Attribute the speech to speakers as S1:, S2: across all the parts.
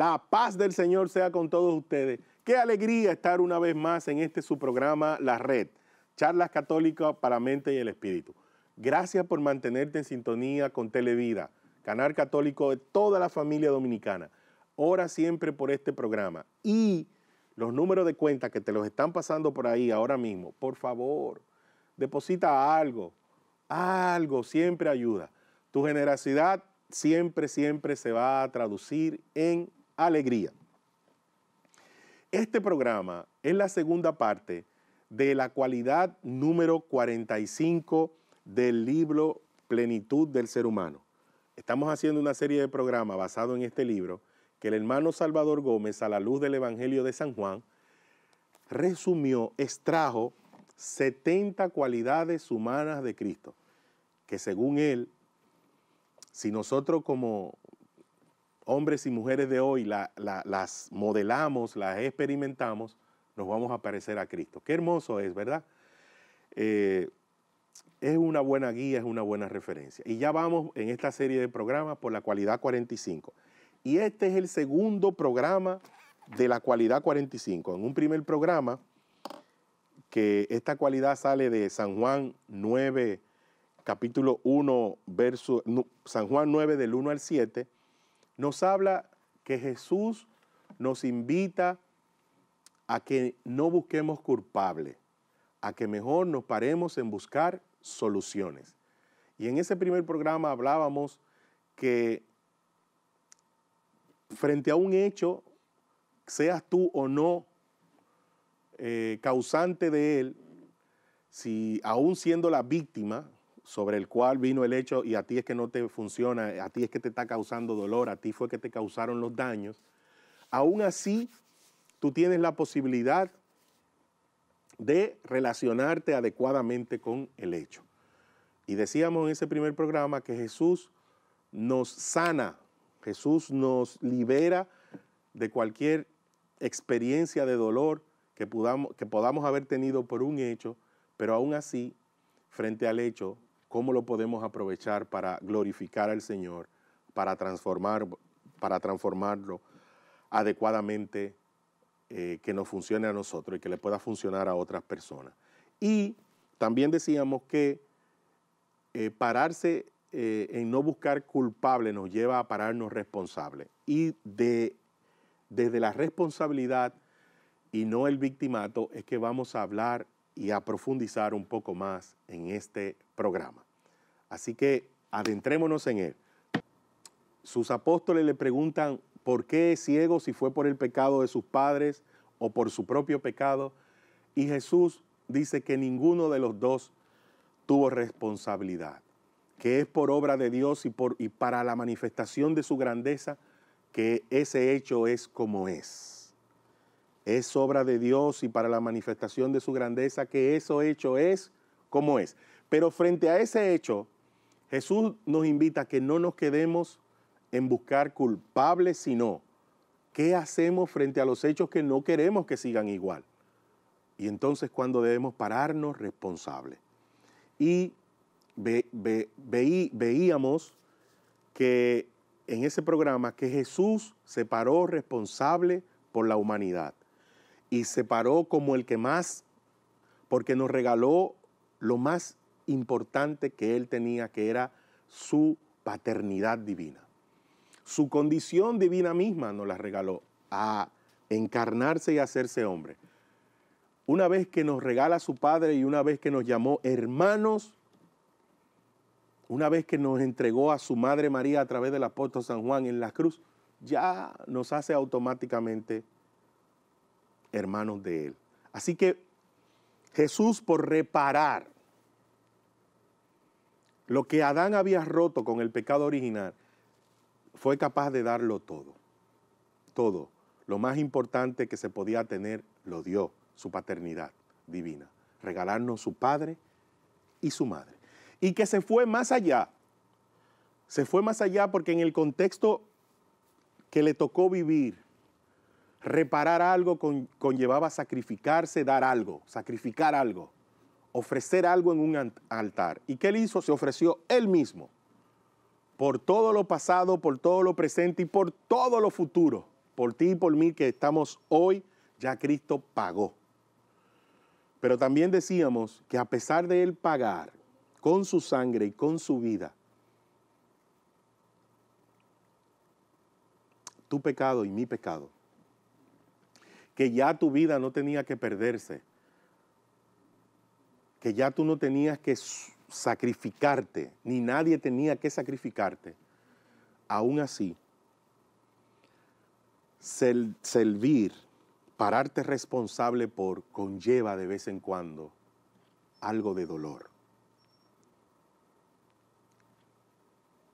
S1: La paz del Señor sea con todos ustedes. Qué alegría estar una vez más en este su programa La Red, charlas católicas para mente y el espíritu. Gracias por mantenerte en sintonía con Televida, canal católico de toda la familia dominicana. Ora siempre por este programa y los números de cuenta que te los están pasando por ahí ahora mismo. Por favor, deposita algo, algo siempre ayuda. Tu generosidad siempre, siempre se va a traducir en alegría. Este programa es la segunda parte de la cualidad número 45 del libro Plenitud del Ser Humano. Estamos haciendo una serie de programas basado en este libro que el hermano Salvador Gómez, a la luz del Evangelio de San Juan, resumió, extrajo 70 cualidades humanas de Cristo, que según él, si nosotros como hombres y mujeres de hoy las modelamos, las experimentamos, nos vamos a parecer a Cristo. Qué hermoso es, ¿verdad? Eh, es una buena guía, es una buena referencia. Y ya vamos en esta serie de programas por la cualidad 45. Y este es el segundo programa de la cualidad 45. En un primer programa, que esta cualidad sale de San Juan 9, capítulo 1, verso, San Juan 9 del 1 al 7 nos habla que Jesús nos invita a que no busquemos culpable, a que mejor nos paremos en buscar soluciones. Y en ese primer programa hablábamos que frente a un hecho, seas tú o no eh, causante de él, si aún siendo la víctima, sobre el cual vino el hecho y a ti es que no te funciona, a ti es que te está causando dolor, a ti fue que te causaron los daños, aún así tú tienes la posibilidad de relacionarte adecuadamente con el hecho. Y decíamos en ese primer programa que Jesús nos sana, Jesús nos libera de cualquier experiencia de dolor que podamos, que podamos haber tenido por un hecho, pero aún así, frente al hecho, cómo lo podemos aprovechar para glorificar al Señor, para, transformar, para transformarlo adecuadamente, eh, que nos funcione a nosotros y que le pueda funcionar a otras personas. Y también decíamos que eh, pararse eh, en no buscar culpable nos lleva a pararnos responsables. Y de, desde la responsabilidad y no el victimato es que vamos a hablar y a profundizar un poco más en este programa. Así que adentrémonos en él. Sus apóstoles le preguntan por qué es ciego, si fue por el pecado de sus padres o por su propio pecado. Y Jesús dice que ninguno de los dos tuvo responsabilidad, que es por obra de Dios y, y para la manifestación de su grandeza que ese hecho es como es es obra de Dios y para la manifestación de su grandeza que eso hecho es como es. Pero frente a ese hecho, Jesús nos invita a que no nos quedemos en buscar culpables, sino qué hacemos frente a los hechos que no queremos que sigan igual. Y entonces cuando debemos pararnos responsables. Y veíamos que en ese programa que Jesús se paró responsable por la humanidad y se paró como el que más, porque nos regaló lo más importante que él tenía, que era su paternidad divina. Su condición divina misma nos la regaló a encarnarse y hacerse hombre. Una vez que nos regala su Padre y una vez que nos llamó hermanos, una vez que nos entregó a su Madre María a través del apóstol San Juan en la cruz, ya nos hace automáticamente hermanos de él. Así que Jesús por reparar lo que Adán había roto con el pecado original, fue capaz de darlo todo. Todo. Lo más importante que se podía tener lo dio, su paternidad divina. Regalarnos su padre y su madre. Y que se fue más allá. Se fue más allá porque en el contexto que le tocó vivir, Reparar algo conllevaba sacrificarse, dar algo, sacrificar algo, ofrecer algo en un altar. ¿Y qué él hizo? Se ofreció él mismo por todo lo pasado, por todo lo presente y por todo lo futuro, por ti y por mí que estamos hoy, ya Cristo pagó. Pero también decíamos que a pesar de él pagar con su sangre y con su vida, tu pecado y mi pecado, que ya tu vida no tenía que perderse, que ya tú no tenías que sacrificarte, ni nadie tenía que sacrificarte. Aún así, servir, pararte responsable por, conlleva de vez en cuando algo de dolor.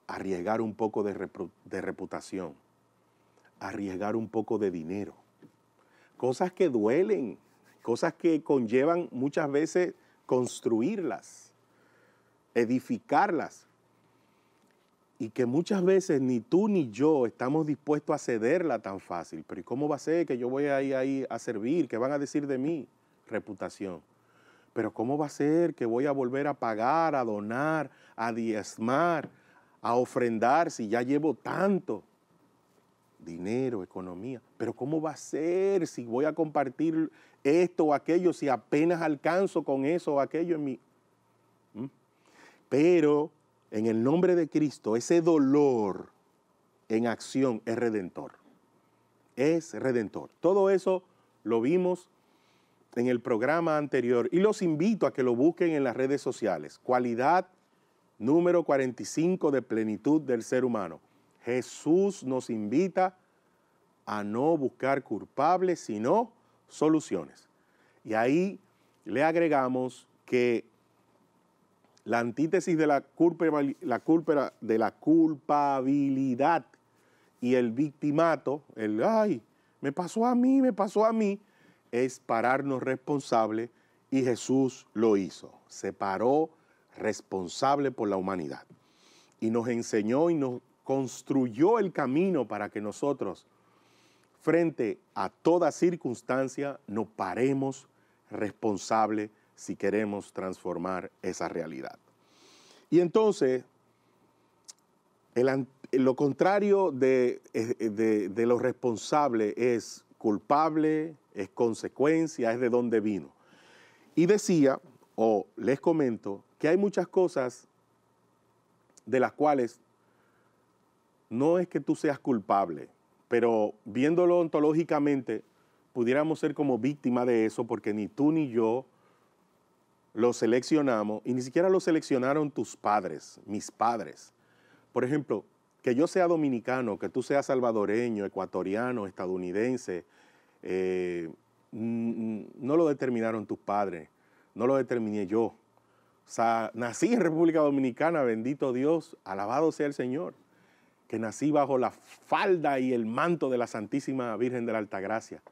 S1: Arriesgar un poco de, de reputación, arriesgar un poco de dinero, cosas que duelen, cosas que conllevan muchas veces construirlas, edificarlas, y que muchas veces ni tú ni yo estamos dispuestos a cederla tan fácil. Pero ¿y cómo va a ser que yo voy ahí, ahí a servir? ¿Qué van a decir de mí? Reputación. Pero ¿cómo va a ser que voy a volver a pagar, a donar, a diezmar, a ofrendar si ya llevo tanto? dinero, economía. Pero ¿cómo va a ser si voy a compartir esto o aquello, si apenas alcanzo con eso o aquello en mí? ¿Mm? Pero en el nombre de Cristo, ese dolor en acción es redentor. Es redentor. Todo eso lo vimos en el programa anterior y los invito a que lo busquen en las redes sociales. Cualidad número 45 de plenitud del ser humano. Jesús nos invita a no buscar culpables, sino soluciones. Y ahí le agregamos que la antítesis de la, culpa, la de la culpabilidad y el victimato, el ay, me pasó a mí, me pasó a mí, es pararnos responsable y Jesús lo hizo. Se paró responsable por la humanidad y nos enseñó y nos construyó el camino para que nosotros, frente a toda circunstancia, no paremos responsable si queremos transformar esa realidad. Y entonces, lo contrario eh, de, lo responsable es culpable, es consecuencia, es de dónde vino. Y decía, o les comento, que hay muchas cosas de las cuales no es que tú seas culpable, pero viéndolo ontológicamente, pudiéramos ser como víctima de eso porque ni tú ni yo lo seleccionamos y ni siquiera lo seleccionaron tus padres, mis padres. Por ejemplo, que yo sea dominicano, que tú seas salvadoreño, ecuatoriano, estadounidense, eh, no lo determinaron tus padres, no lo determiné yo. O sea, nací en República Dominicana, bendito Dios, alabado sea el Señor que nací bajo la falda y el manto de la Santísima Virgen de la Altagracia.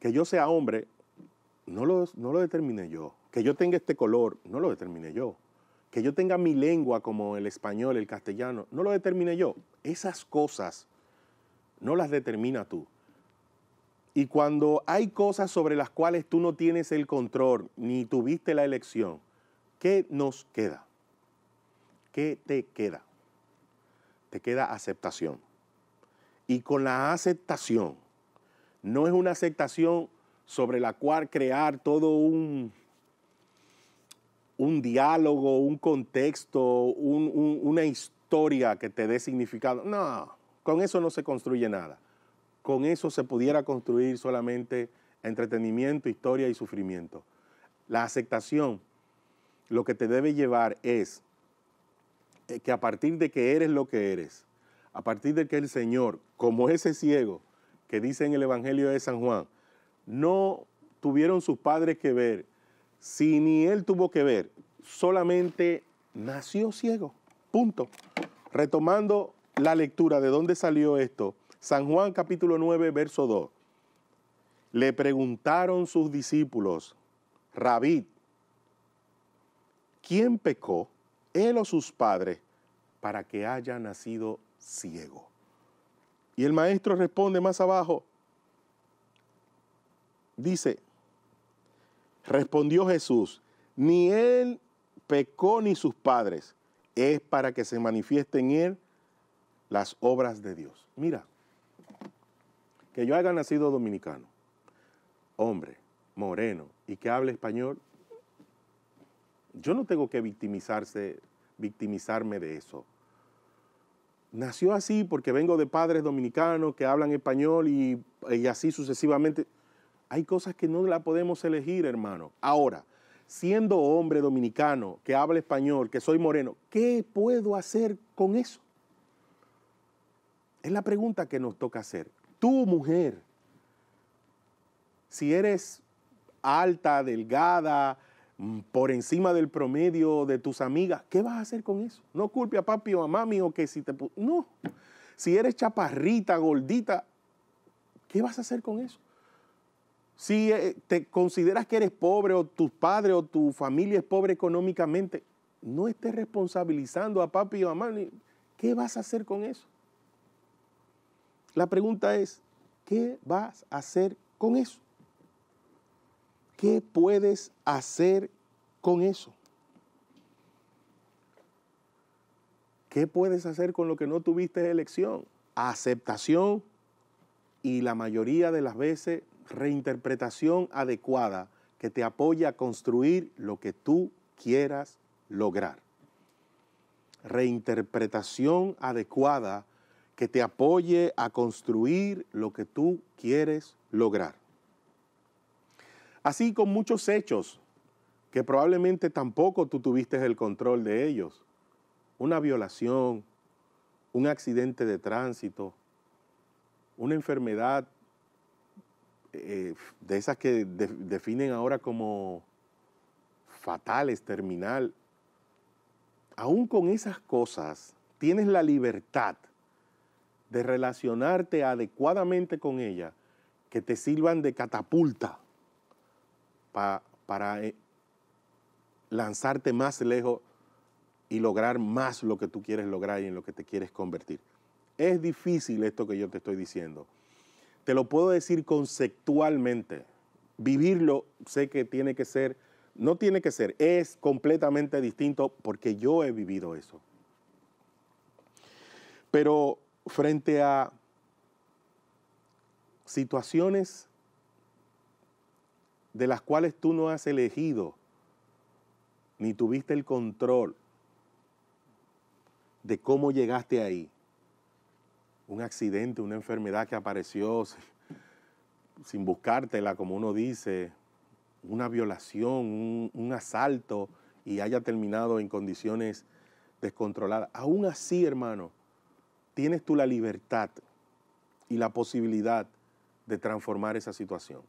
S1: Que yo sea hombre, no lo, no lo determiné yo. Que yo tenga este color, no lo determine yo. Que yo tenga mi lengua como el español, el castellano, no lo determine yo. Esas cosas no las determina tú. Y cuando hay cosas sobre las cuales tú no tienes el control ni tuviste la elección, ¿qué nos queda? ¿Qué te queda? te queda aceptación. Y con la aceptación, no es una aceptación sobre la cual crear todo un, un diálogo, un contexto, una historia que te dé significado. No, con eso no se construye nada. Con eso se pudiera construir solamente entretenimiento, historia y sufrimiento. La aceptación lo que te debe llevar es eh, que a partir de que eres lo que eres, a partir de que el Señor, como ese ciego que dice en el Evangelio de San Juan, no tuvieron sus padres que ver, si ni él tuvo que ver, solamente nació ciego. Punto. Retomando la lectura de dónde salió esto, San Juan capítulo 9, verso 2. Le preguntaron sus discípulos, Rabí, ¿quién pecó? él o sus padres para que haya nacido ciego? Y el maestro responde más abajo, dice, respondió Jesús, ni él pecó ni sus padres, es para que se manifiesten en él las obras de Dios. Mira, que yo haya nacido dominicano, hombre, moreno y que hable español, yo no tengo que victimizarse, victimizarme de eso. Nació así porque vengo de padres dominicanos que hablan español y, así sucesivamente. Hay cosas que no la podemos elegir, hermano. Ahora, siendo hombre dominicano que habla español, que soy moreno, ¿qué puedo hacer con eso? Es la pregunta que nos toca hacer. Tú, mujer, si eres alta, delgada, Mm, por encima del promedio de tus amigas, ¿qué vas a hacer con eso? No culpe a papi o a mami o que si te... No, si eres chaparrita, gordita, ¿qué vas a hacer con eso? Si eh, te consideras que eres pobre o tus padres o tu familia es pobre económicamente, no estés responsabilizando a papi o a mami. ¿Qué vas a hacer con eso? La pregunta es, ¿qué vas a hacer con eso? ¿Qué puedes hacer con eso? ¿Qué puedes hacer con lo que no tuviste elección? Aceptación y la mayoría de las veces reinterpretación adecuada que te apoya a construir lo que tú quieras lograr. Reinterpretación adecuada que te apoye a construir lo que tú quieres lograr. Así con muchos hechos que probablemente tampoco tú tuviste el control de ellos. Una violación, un accidente de tránsito, una enfermedad eh, de esas que definen ahora como fatales, terminal. Aún con esas cosas tienes la libertad de relacionarte adecuadamente con ellas que te sirvan de catapulta para eh, lanzarte más lejos y lograr más lo que tú quieres lograr y en lo que te quieres convertir. Es difícil esto que yo te estoy diciendo. Te lo puedo decir conceptualmente. Vivirlo sé que tiene que ser, no tiene que ser, es completamente distinto porque yo he vivido eso. Pero frente a situaciones de las cuales tú no has elegido, ni tuviste el control de cómo llegaste ahí. Un accidente, una enfermedad que apareció sin buscártela, como uno dice, una violación, un, asalto y haya terminado en condiciones descontroladas. Aún así, hermano, tienes tú la libertad y la posibilidad de transformar esa situación.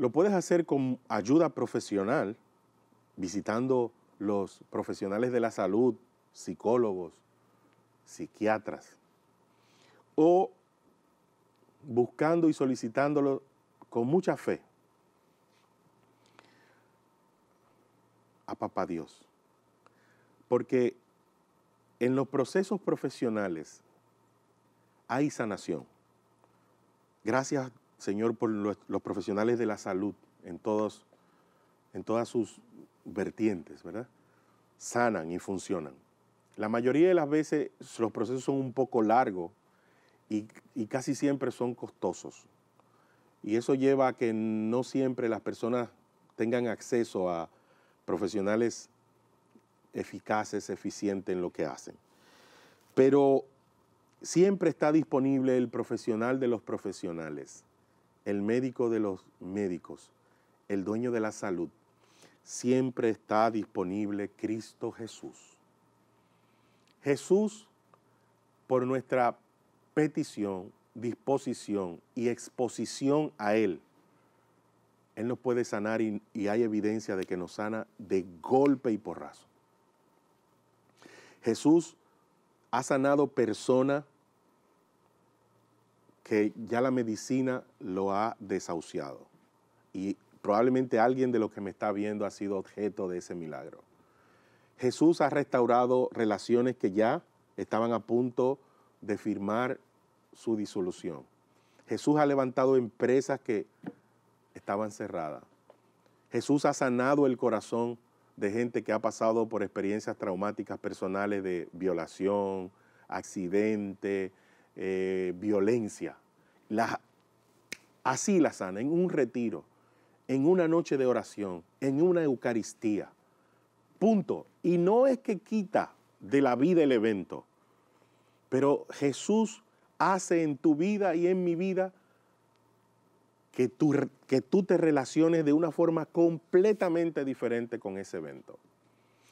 S1: Lo puedes hacer con ayuda profesional, visitando los profesionales de la salud, psicólogos, psiquiatras, o buscando y solicitándolo con mucha fe a Papá Dios. Porque en los procesos profesionales hay sanación. Gracias Señor, por los, profesionales de la salud en, todos, en todas sus vertientes, ¿verdad? Sanan y funcionan. La mayoría de las veces los procesos son un poco largos y, y casi siempre son costosos. Y eso lleva a que no siempre las personas tengan acceso a profesionales eficaces, eficientes en lo que hacen. Pero siempre está disponible el profesional de los profesionales el médico de los médicos, el dueño de la salud, siempre está disponible Cristo Jesús. Jesús, por nuestra petición, disposición y exposición a Él, Él nos puede sanar y, hay evidencia de que nos sana de golpe y porrazo. Jesús ha sanado personas que ya la medicina lo ha desahuciado. Y probablemente alguien de los que me está viendo ha sido objeto de ese milagro. Jesús ha restaurado relaciones que ya estaban a punto de firmar su disolución. Jesús ha levantado empresas que estaban cerradas. Jesús ha sanado el corazón de gente que ha pasado por experiencias traumáticas personales de violación, accidente, eh, violencia. así la sana, en un retiro, en una noche de oración, en una Eucaristía. Punto. Y no es que quita de la vida el evento, pero Jesús hace en tu vida y en mi vida que tú, que tú te relaciones de una forma completamente diferente con ese evento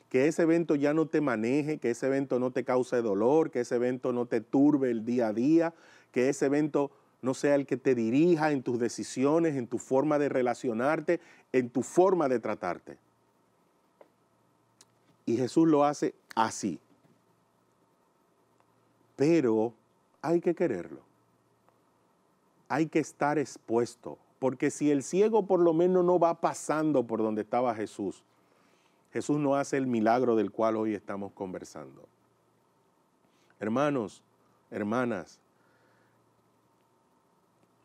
S1: que ese evento ya no te maneje, que ese evento no te cause dolor, que ese evento no te turbe el día a día, que ese evento no sea el que te dirija en tus decisiones, en tu forma de relacionarte, en tu forma de tratarte. Y Jesús lo hace así. Pero hay que quererlo. Hay que estar expuesto. Porque si el ciego por lo menos no va pasando por donde estaba Jesús, Jesús no hace el milagro del cual hoy estamos conversando. Hermanos, hermanas,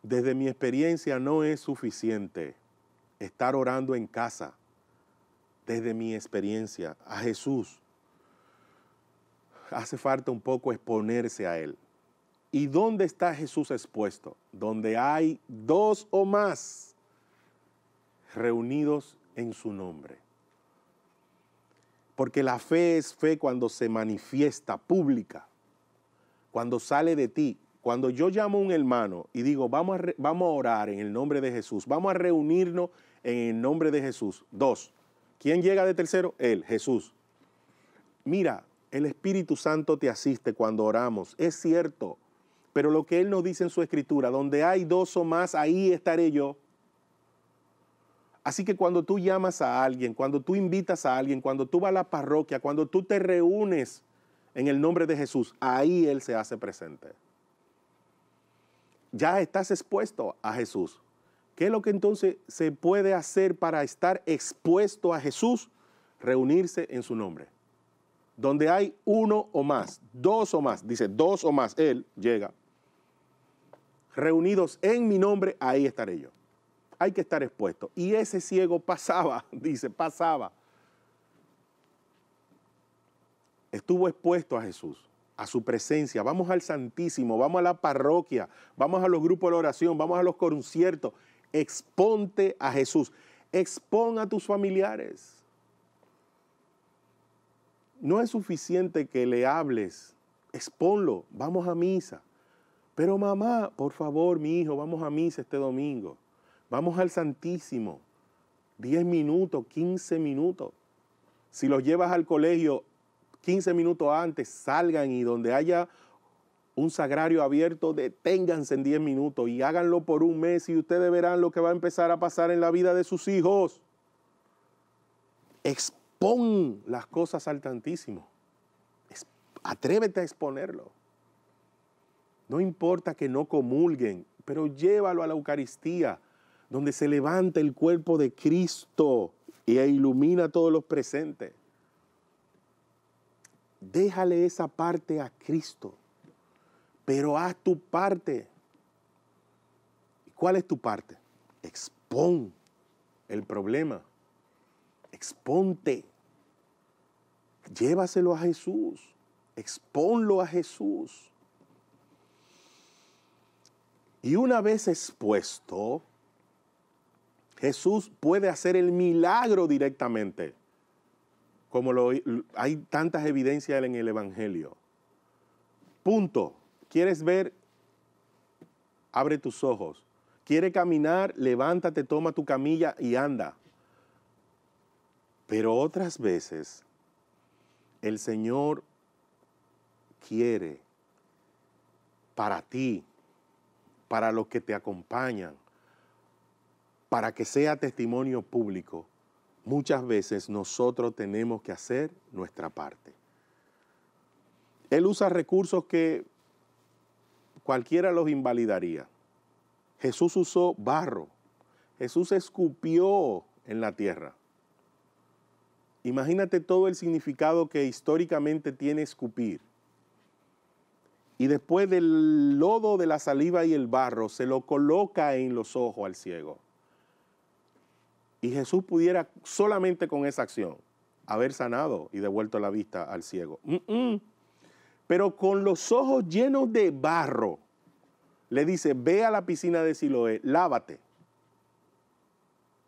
S1: desde mi experiencia no es suficiente estar orando en casa. Desde mi experiencia a Jesús hace falta un poco exponerse a Él. ¿Y dónde está Jesús expuesto? Donde hay dos o más reunidos en su nombre. Porque la fe es fe cuando se manifiesta pública, cuando sale de ti. Cuando yo llamo a un hermano y digo, vamos a, vamos a orar en el nombre de Jesús, vamos a reunirnos en el nombre de Jesús. Dos, ¿quién llega de tercero? Él, Jesús. Mira, el Espíritu Santo te asiste cuando oramos, es cierto, pero lo que Él nos dice en su escritura, donde hay dos o más, ahí estaré yo. Así que cuando tú llamas a alguien, cuando tú invitas a alguien, cuando tú vas a la parroquia, cuando tú te reúnes en el nombre de Jesús, ahí Él se hace presente. Ya estás expuesto a Jesús. ¿Qué es lo que entonces se puede hacer para estar expuesto a Jesús? Reunirse en su nombre. Donde hay uno o más, dos o más, dice dos o más, Él llega. Reunidos en mi nombre, ahí estaré yo hay que estar expuesto. Y ese ciego pasaba, dice, pasaba. Estuvo expuesto a Jesús, a su presencia. Vamos al Santísimo, vamos a la parroquia, vamos a los grupos de oración, vamos a los conciertos. Exponte a Jesús. Expon a tus familiares. No es suficiente que le hables, exponlo, vamos a misa. Pero mamá, por favor, mi hijo, vamos a misa este domingo. Vamos al Santísimo. 10 minutos, 15 minutos. Si los llevas al colegio 15 minutos antes, salgan y donde haya un sagrario abierto, deténganse en 10 minutos y háganlo por un mes y ustedes verán lo que va a empezar a pasar en la vida de sus hijos. Expon las cosas al Santísimo. Atrévete a exponerlo. No importa que no comulguen, pero llévalo a la Eucaristía donde se levanta el cuerpo de Cristo y e ilumina a todos los presentes. Déjale esa parte a Cristo, pero haz tu parte. y ¿Cuál es tu parte? Expón el problema. Exponte. Llévaselo a Jesús. Exponlo a Jesús. Y una vez expuesto, Jesús puede hacer el milagro directamente, como hay tantas evidencias en el Evangelio. Punto. ¿Quieres ver? Abre tus ojos. ¿Quiere caminar? Levántate, toma tu camilla y anda. Pero otras veces el Señor quiere para ti, para los que te acompañan, para que sea testimonio público, muchas veces nosotros tenemos que hacer nuestra parte. Él usa recursos que cualquiera los invalidaría. Jesús usó barro. Jesús escupió en la tierra. Imagínate todo el significado que históricamente tiene escupir. Y después del lodo de la saliva y el barro, se lo coloca en los ojos al ciego. Y Jesús pudiera solamente con esa acción haber sanado y devuelto la vista al ciego. Pero con los ojos llenos de barro, le dice, ve a la piscina de Siloé, lávate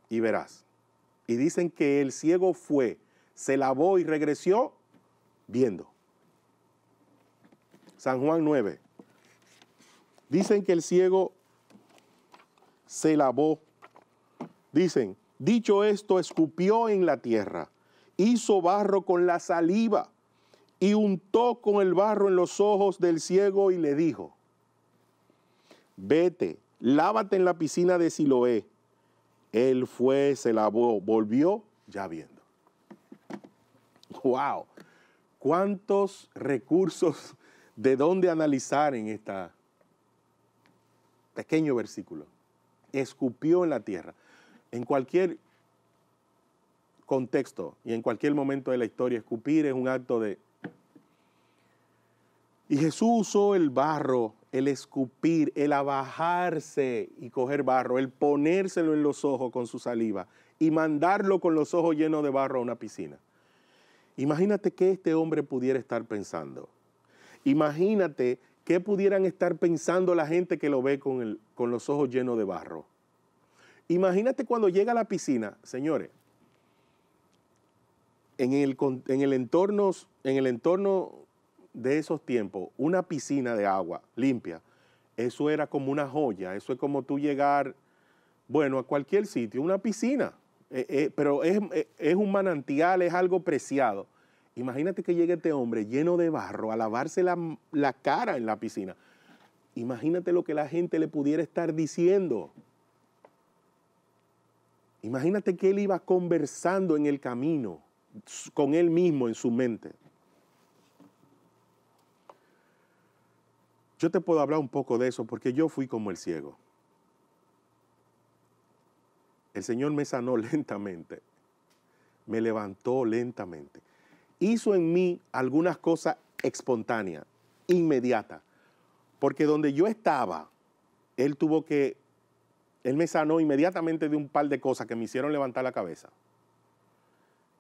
S1: y verás. Y dicen que el ciego fue, se lavó y regresó viendo. San Juan 9. Dicen que el ciego se lavó. Dicen Dicho esto, escupió en la tierra, hizo barro con la saliva y untó con el barro en los ojos del ciego y le dijo, vete, lávate en la piscina de Siloé. Él fue, se lavó, volvió ya viendo. ¡Wow! ¿Cuántos recursos de dónde analizar en este pequeño versículo? Escupió en la tierra en cualquier contexto y en cualquier momento de la historia, escupir es un acto de... Y Jesús usó el barro, el escupir, el abajarse y coger barro, el ponérselo en los ojos con su saliva y mandarlo con los ojos llenos de barro a una piscina. Imagínate qué este hombre pudiera estar pensando. Imagínate qué pudieran estar pensando la gente que lo ve con, con los ojos llenos de barro. Imagínate cuando llega a la piscina, señores, en el, entorno, en el entorno de esos tiempos, una piscina de agua limpia, eso era como una joya, eso es como tú llegar, bueno, a cualquier sitio, una piscina, eh, eh, pero eh, es, un manantial, es algo preciado. Imagínate que llegue este hombre lleno de barro a lavarse la, la, cara en la piscina. Imagínate lo que la gente le pudiera estar diciendo. Imagínate que él iba conversando en el camino con él mismo en su mente. Yo te puedo hablar un poco de eso porque yo fui como el ciego. El Señor me sanó lentamente, me levantó lentamente. Hizo en mí algunas cosas espontáneas, inmediatas, porque donde yo estaba, Él tuvo que él me sanó inmediatamente de un par de cosas que me hicieron levantar la cabeza.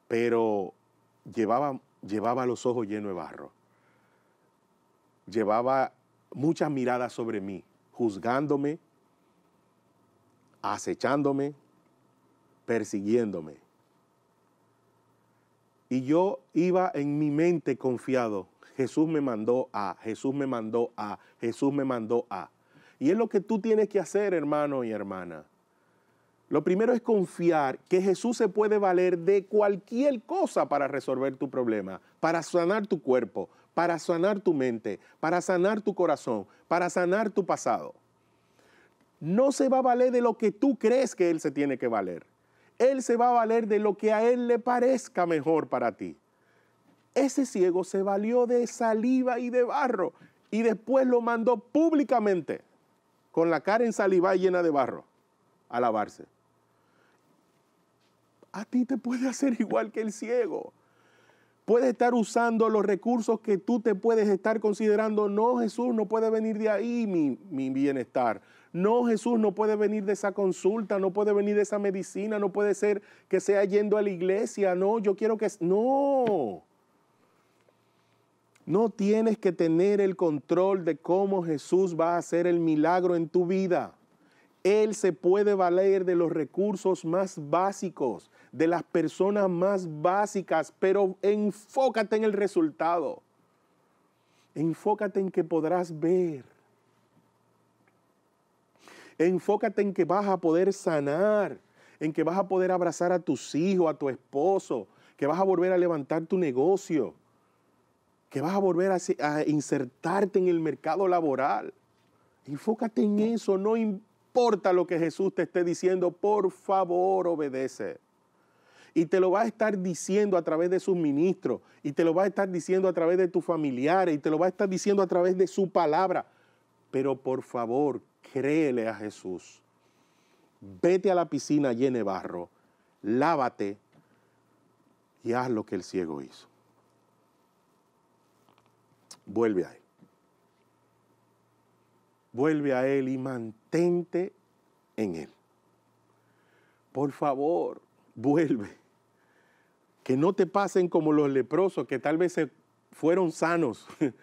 S1: Pero llevaba, llevaba los ojos llenos de barro. Llevaba muchas miradas sobre mí, juzgándome, acechándome, persiguiéndome. Y yo iba en mi mente confiado. Jesús me mandó a, Jesús me mandó a, Jesús me mandó a. Y es lo que tú tienes que hacer, hermano y hermana. Lo primero es confiar que Jesús se puede valer de cualquier cosa para resolver tu problema, para sanar tu cuerpo, para sanar tu mente, para sanar tu corazón, para sanar tu pasado. No se va a valer de lo que tú crees que Él se tiene que valer. Él se va a valer de lo que a Él le parezca mejor para ti. Ese ciego se valió de saliva y de barro y después lo mandó públicamente con la cara en y llena de barro a lavarse. A ti te puede hacer igual que el ciego. Puede estar usando los recursos que tú te puedes estar considerando. No, Jesús, no puede venir de ahí mi, mi bienestar. No, Jesús, no puede venir de esa consulta, no puede venir de esa medicina, no puede ser que sea yendo a la iglesia. No, yo quiero que... No. No tienes que tener el control de cómo Jesús va a hacer el milagro en tu vida. Él se puede valer de los recursos más básicos, de las personas más básicas, pero enfócate en el resultado. Enfócate en que podrás ver. Enfócate en que vas a poder sanar, en que vas a poder abrazar a tus hijos, a tu esposo, que vas a volver a levantar tu negocio que vas a volver a, insertarte en el mercado laboral. Enfócate en eso, no importa lo que Jesús te esté diciendo, por favor obedece. Y te lo va a estar diciendo a través de sus ministros, y te lo va a estar diciendo a través de tus familiares, y te lo va a estar diciendo a través de su palabra. Pero por favor, créele a Jesús. Vete a la piscina, llene barro, lávate y haz lo que el ciego hizo vuelve a Él. Vuelve a Él y mantente en Él. Por favor, vuelve. Que no te pasen como los leprosos que tal vez se fueron sanos.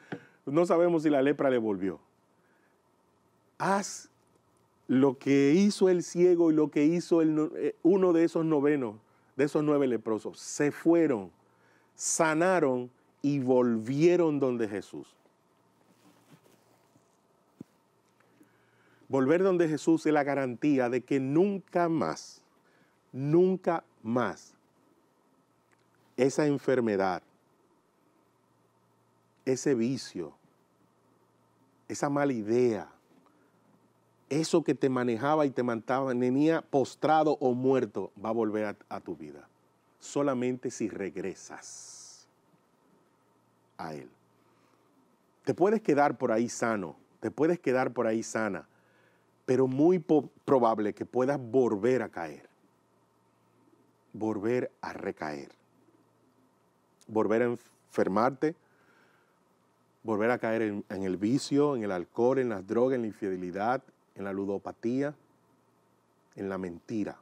S1: No sabemos si la lepra le volvió. Haz lo que hizo el ciego y lo que hizo el, eh, uno de esos novenos, de esos nueve leprosos. Se fueron, sanaron y volvieron donde Jesús. Volver donde Jesús es la garantía de que nunca más, nunca más, esa enfermedad, ese vicio, esa mala idea, eso que te manejaba y te mantaba, venía postrado o muerto, va a volver a tu vida. Solamente si regresas a Él. Te puedes quedar por ahí sano, te puedes quedar por ahí sana, pero muy probable que puedas volver a caer, volver a recaer, volver a enfermarte, volver a caer en, en el vicio, en el alcohol, en las drogas, en la infidelidad, en la ludopatía, en la mentira.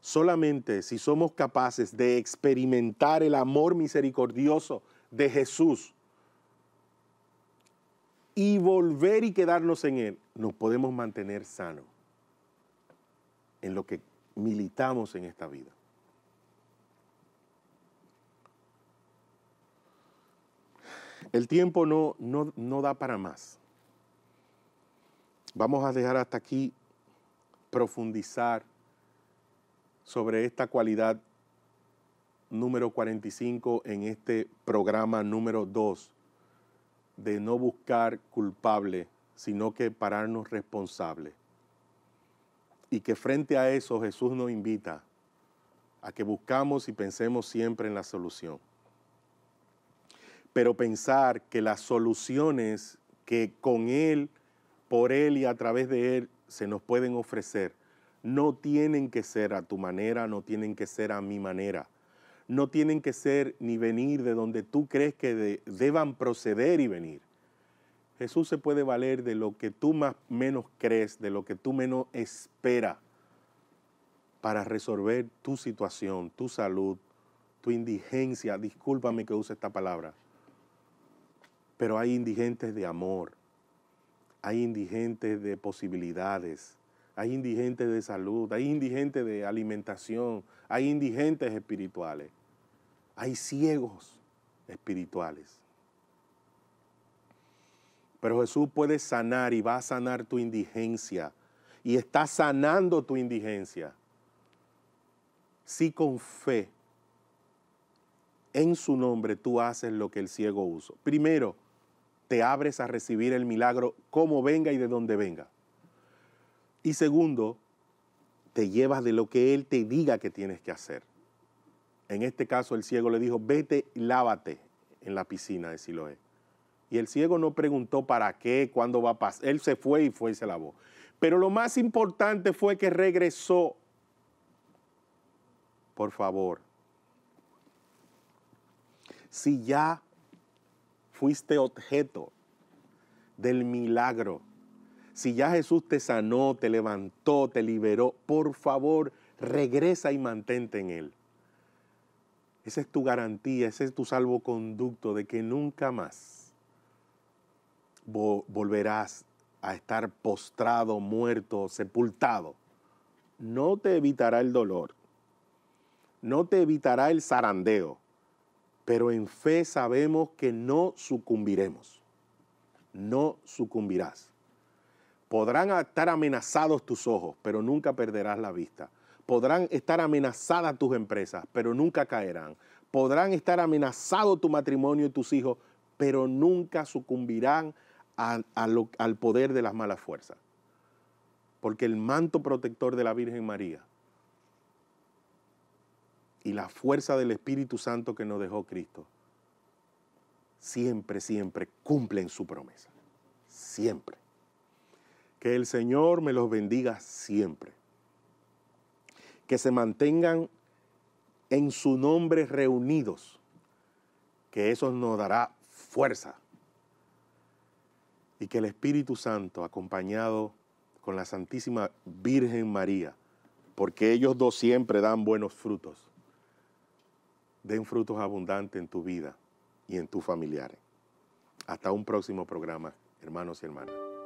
S1: Solamente si somos capaces de experimentar el amor misericordioso de Jesús y volver y quedarnos en Él, nos podemos mantener sanos en lo que militamos en esta vida. El tiempo no, no, da para más. Vamos a dejar hasta aquí profundizar sobre esta cualidad número 45 en este programa número 2 de no buscar culpable, sino que pararnos responsable. Y que frente a eso Jesús nos invita a que buscamos y pensemos siempre en la solución. Pero pensar que las soluciones que con Él, por Él y a través de Él se nos pueden ofrecer, no tienen que ser a tu manera, no tienen que ser a mi manera no tienen que ser ni venir de donde tú crees que deban proceder y venir. Jesús se puede valer de lo que tú más menos crees, de lo que tú menos esperas para resolver tu situación, tu salud, tu indigencia. Discúlpame que use esta palabra. Pero hay indigentes de amor, hay indigentes de posibilidades, hay indigentes de salud, hay indigentes de alimentación, hay indigentes espirituales. Hay ciegos espirituales. Pero Jesús puede sanar y va a sanar tu indigencia. Y está sanando tu indigencia. Si con fe, en su nombre, tú haces lo que el ciego usa. Primero, te abres a recibir el milagro como venga y de donde venga. Y segundo, te llevas de lo que Él te diga que tienes que hacer. En este caso el ciego le dijo, vete y lávate en la piscina de Siloé. Y el ciego no preguntó para qué, cuándo va a pasar. Él se fue y fue y se lavó. Pero lo más importante fue que regresó. Por favor, si ya fuiste objeto del milagro, si ya Jesús te sanó, te levantó, te liberó, por favor, regresa y mantente en Él. Esa es tu garantía, ese es tu salvoconducto de que nunca más volverás a estar postrado, muerto, sepultado. No te evitará el dolor, no te evitará el zarandeo, pero en fe sabemos que no sucumbiremos, no sucumbirás. Podrán estar amenazados tus ojos, pero nunca perderás la vista. Podrán estar amenazadas tus empresas, pero nunca caerán. Podrán estar amenazado tu matrimonio y tus hijos, pero nunca sucumbirán al poder de las malas fuerzas. Porque el manto protector de la Virgen María y la fuerza del Espíritu Santo que nos dejó Cristo siempre, siempre cumplen su promesa. Siempre. Que el Señor me los bendiga siempre que se mantengan en su nombre reunidos, que eso nos dará fuerza. Y que el Espíritu Santo, acompañado con la Santísima Virgen María, porque ellos dos siempre dan buenos frutos, den frutos abundantes en tu vida y en tus familiares. Hasta un próximo programa, hermanos y hermanas.